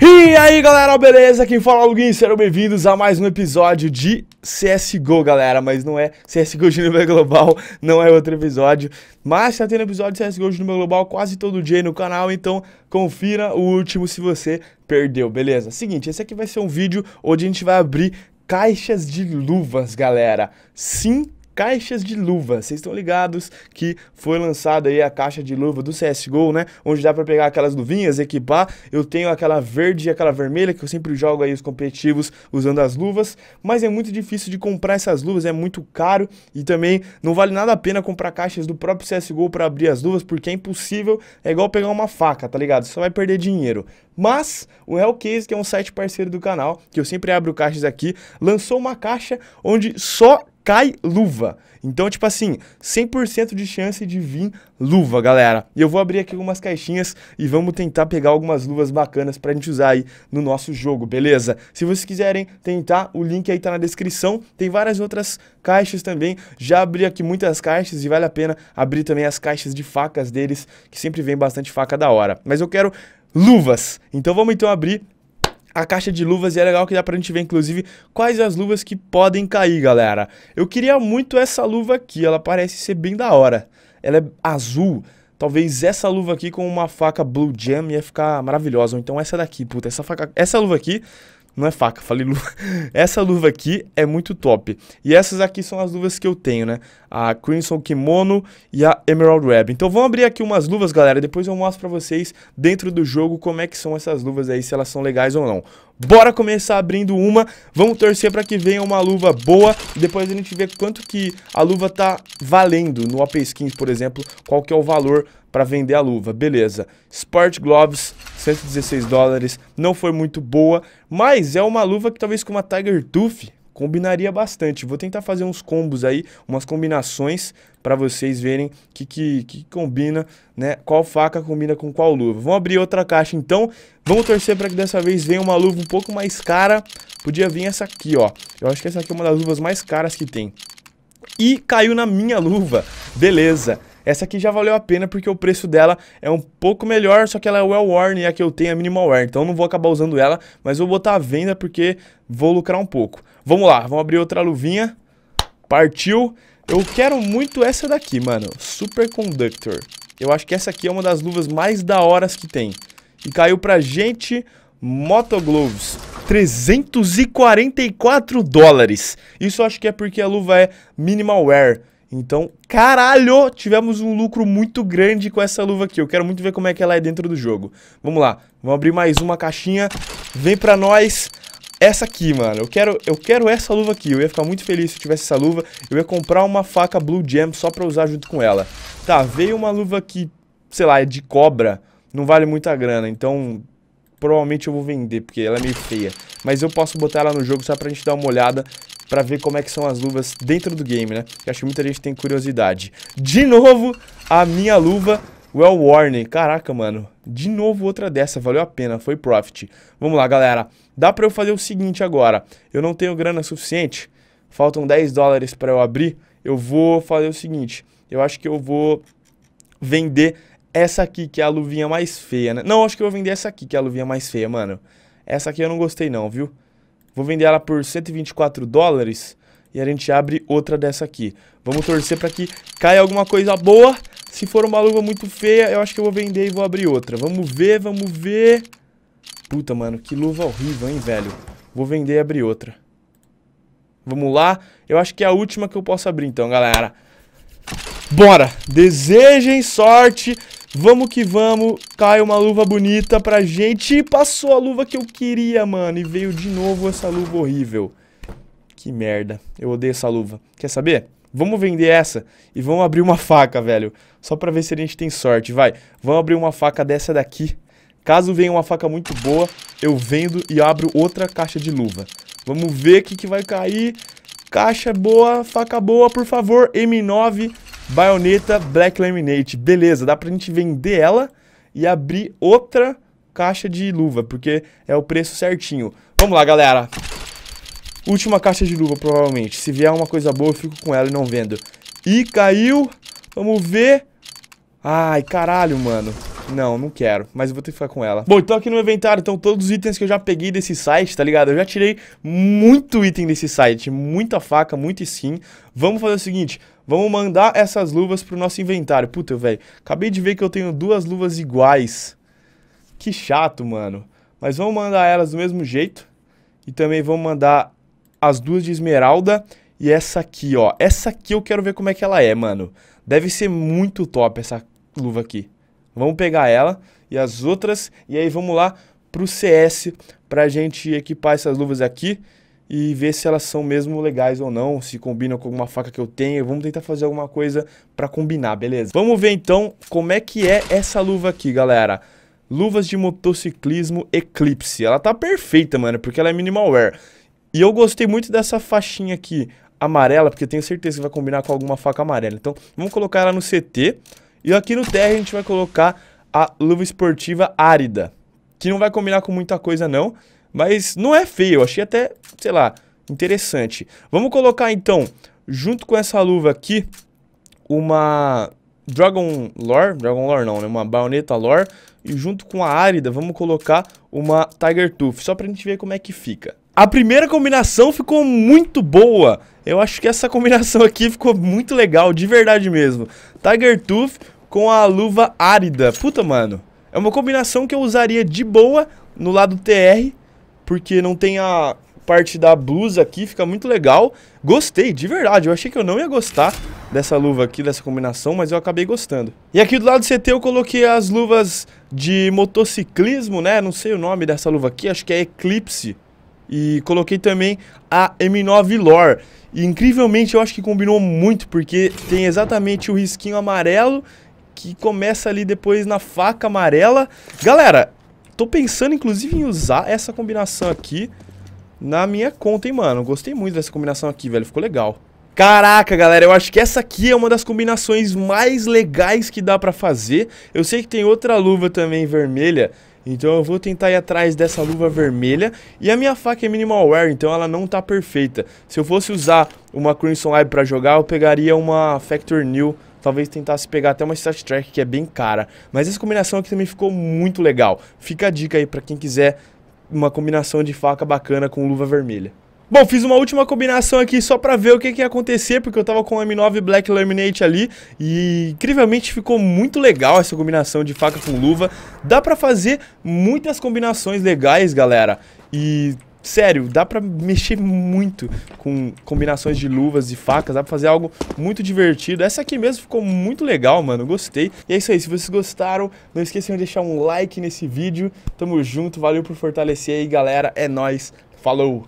E aí galera, beleza? Quem fala é o sejam bem-vindos a mais um episódio de CSGO, galera. Mas não é CSGO de nível global, não é outro episódio. Mas tá tendo episódio de CSGO de nível global quase todo dia no canal, então confira o último se você perdeu, beleza? Seguinte, esse aqui vai ser um vídeo onde a gente vai abrir caixas de luvas, galera. Sim, caixas de luva. Vocês estão ligados que foi lançada aí a caixa de luva do CSGO, né? Onde dá para pegar aquelas luvinhas, equipar. Eu tenho aquela verde e aquela vermelha que eu sempre jogo aí os competitivos usando as luvas, mas é muito difícil de comprar essas luvas, é muito caro e também não vale nada a pena comprar caixas do próprio CSGO para abrir as luvas, porque é impossível, é igual pegar uma faca, tá ligado? Só vai perder dinheiro. Mas o Hellcase, que é um site parceiro do canal, que eu sempre abro caixas aqui, lançou uma caixa onde só cai luva. Então, tipo assim, 100% de chance de vir luva, galera. E eu vou abrir aqui algumas caixinhas e vamos tentar pegar algumas luvas bacanas pra gente usar aí no nosso jogo, beleza? Se vocês quiserem tentar, o link aí tá na descrição. Tem várias outras caixas também. Já abri aqui muitas caixas e vale a pena abrir também as caixas de facas deles, que sempre vem bastante faca da hora. Mas eu quero luvas. Então vamos então abrir a caixa de luvas e é legal que dá pra gente ver, inclusive, quais as luvas que podem cair, galera. Eu queria muito essa luva aqui, ela parece ser bem da hora. Ela é azul, Talvez essa luva aqui com uma faca Blue Jam ia ficar maravilhosa. Ou então essa daqui, puta. Essa, faca, essa luva aqui não é faca, falei luva. Essa luva aqui é muito top. E essas aqui são as luvas que eu tenho, né? A Crimson Kimono e a Emerald Web. Então vamos abrir aqui umas luvas, galera. Depois eu mostro pra vocês dentro do jogo como é que são essas luvas aí, se elas são legais ou não. Bora começar abrindo uma. Vamos torcer pra que venha uma luva boa. E depois a gente vê quanto que a luva tá valendo no AP Skins, por exemplo. Qual que é o valor para vender a luva. Beleza. Sport Gloves, 116 dólares. Não foi muito boa, mas é uma luva que talvez com uma Tiger Tooth combinaria bastante. Vou tentar fazer uns combos aí, umas combinações para vocês verem que, que, que combina, né? Qual faca combina com qual luva. Vamos abrir outra caixa então. Vamos torcer para que dessa vez venha uma luva um pouco mais cara. Podia vir essa aqui, ó. Eu acho que essa aqui é uma das luvas mais caras que tem. E caiu na minha luva. Beleza. Essa aqui já valeu a pena porque o preço dela é um pouco melhor, só que ela é well-worn e a que eu tenho é minimal wear. Então não vou acabar usando ela, mas vou botar à venda porque vou lucrar um pouco. Vamos lá, vamos abrir outra luvinha. Partiu. Eu quero muito essa daqui, mano. Superconductor. Eu acho que essa aqui é uma das luvas mais da horas que tem. E caiu pra gente Motogloves. 344 dólares. Isso acho que é porque a luva é minimal wear. Então, caralho, tivemos um lucro muito grande com essa luva aqui. Eu quero muito ver como é que ela é dentro do jogo. Vamos lá, vamos abrir mais uma caixinha. Vem pra nós essa aqui, mano. Eu quero, eu quero essa luva aqui. Eu ia ficar muito feliz se eu tivesse essa luva. Eu ia comprar uma faca Blue Jam só pra usar junto com ela. Tá, veio uma luva que, sei lá, é de cobra. Não vale muita grana, então provavelmente eu vou vender, porque ela é meio feia. Mas eu posso botar ela no jogo só pra gente dar uma olhada para ver como é que são as luvas dentro do game, né? Que acho que muita gente tem curiosidade. De novo, a minha luva Well Warning. Caraca, mano. De novo outra dessa, valeu a pena, foi profit. Vamos lá, galera. Dá pra eu fazer o seguinte agora. Eu não tenho grana suficiente, faltam 10 dólares pra eu abrir. Eu vou fazer o seguinte, eu acho que eu vou vender essa aqui, que é a luvinha mais feia, né? Não, acho que eu vou vender essa aqui, que é a luvinha mais feia, mano. Essa aqui eu não gostei não, viu? Vou vender ela por 124 dólares e a gente abre outra dessa aqui. Vamos torcer para que caia alguma coisa boa. Se for uma luva muito feia, eu acho que eu vou vender e vou abrir outra. Vamos ver, vamos ver. Puta, mano, que luva horrível, hein, velho. Vou vender e abrir outra. Vamos lá. Eu acho que é a última que eu posso abrir, então, galera. Bora! Desejem sorte. Vamos que vamos. Cai uma luva bonita pra gente. E passou a luva que eu queria, mano. E veio de novo essa luva horrível. Que merda. Eu odeio essa luva. Quer saber? Vamos vender essa e vamos abrir uma faca, velho. Só pra ver se a gente tem sorte, vai. Vamos abrir uma faca dessa daqui. Caso venha uma faca muito boa, eu vendo e abro outra caixa de luva. Vamos ver o que, que vai cair. Caixa boa, faca boa, por favor. M9, baioneta, Black Laminate. Beleza, dá pra gente vender ela e abrir outra caixa de luva, porque é o preço certinho. Vamos lá, galera. Última caixa de luva, provavelmente. Se vier uma coisa boa, eu fico com ela e não vendo. E caiu. Vamos ver. Ai, caralho, mano. Não, não quero, mas eu vou ter que ficar com ela. Bom, então aqui no inventário estão todos os itens que eu já peguei desse site, tá ligado? Eu já tirei muito item desse site, muita faca, muita skin. Vamos fazer o seguinte, vamos mandar essas luvas pro nosso inventário. Puta, velho, acabei de ver que eu tenho duas luvas iguais. Que chato, mano. Mas vamos mandar elas do mesmo jeito. E também vamos mandar as duas de esmeralda e essa aqui, ó. Essa aqui eu quero ver como é que ela é, mano. Deve ser muito top essa luva aqui. Vamos pegar ela e as outras e aí vamos lá pro CS pra gente equipar essas luvas aqui e ver se elas são mesmo legais ou não, se combinam com alguma faca que eu tenho. Vamos tentar fazer alguma coisa pra combinar, beleza? Vamos ver então como é que é essa luva aqui, galera. Luvas de motociclismo Eclipse. Ela tá perfeita, mano, porque ela é minimal wear. E eu gostei muito dessa faixinha aqui amarela, porque eu tenho certeza que vai combinar com alguma faca amarela. Então, vamos colocar ela no CT. E aqui no terra a gente vai colocar a luva esportiva árida, que não vai combinar com muita coisa não, mas não é feio, eu achei até, sei lá, interessante. Vamos colocar então, junto com essa luva aqui, uma Dragon Lore, Dragon Lore não, né? Uma baioneta Lore. E junto com a árida, vamos colocar uma Tiger Tooth, só pra gente ver como é que fica. A primeira combinação ficou muito boa. Eu acho que essa combinação aqui ficou muito legal, de verdade mesmo. Tiger Tooth com a luva árida. Puta, mano. É uma combinação que eu usaria de boa no lado TR, porque não tem a parte da blusa aqui, fica muito legal. Gostei, de verdade. Eu achei que eu não ia gostar dessa luva aqui, dessa combinação, mas eu acabei gostando. E aqui do lado CT eu coloquei as luvas de motociclismo, né? Não sei o nome dessa luva aqui, acho que é Eclipse. E coloquei também a M9 Lore. E incrivelmente eu acho que combinou muito, porque tem exatamente o risquinho amarelo que começa ali depois na faca amarela. Galera, tô pensando inclusive em usar essa combinação aqui na minha conta, hein, mano. Gostei muito dessa combinação aqui, velho. Ficou legal. Caraca, galera, eu acho que essa aqui é uma das combinações mais legais que dá pra fazer. Eu sei que tem outra luva também vermelha, então eu vou tentar ir atrás dessa luva vermelha. E a minha faca é minimal wear, então ela não tá perfeita. Se eu fosse usar uma Crimson Live pra jogar, eu pegaria uma Factor New talvez tentasse pegar até uma Star Trek que é bem cara. Mas essa combinação aqui também ficou muito legal. Fica a dica aí para quem quiser uma combinação de faca bacana com luva vermelha. Bom, fiz uma última combinação aqui só pra ver o que, que ia acontecer, porque eu tava com o M9 Black Laminate ali e incrivelmente ficou muito legal essa combinação de faca com luva. Dá pra fazer muitas combinações legais, galera. E Sério, dá pra mexer muito com combinações de luvas e facas, dá pra fazer algo muito divertido. Essa aqui mesmo ficou muito legal, mano, gostei. E é isso aí, se vocês gostaram, não esqueçam de deixar um like nesse vídeo. Tamo junto, valeu por fortalecer aí, galera. É nóis, falou!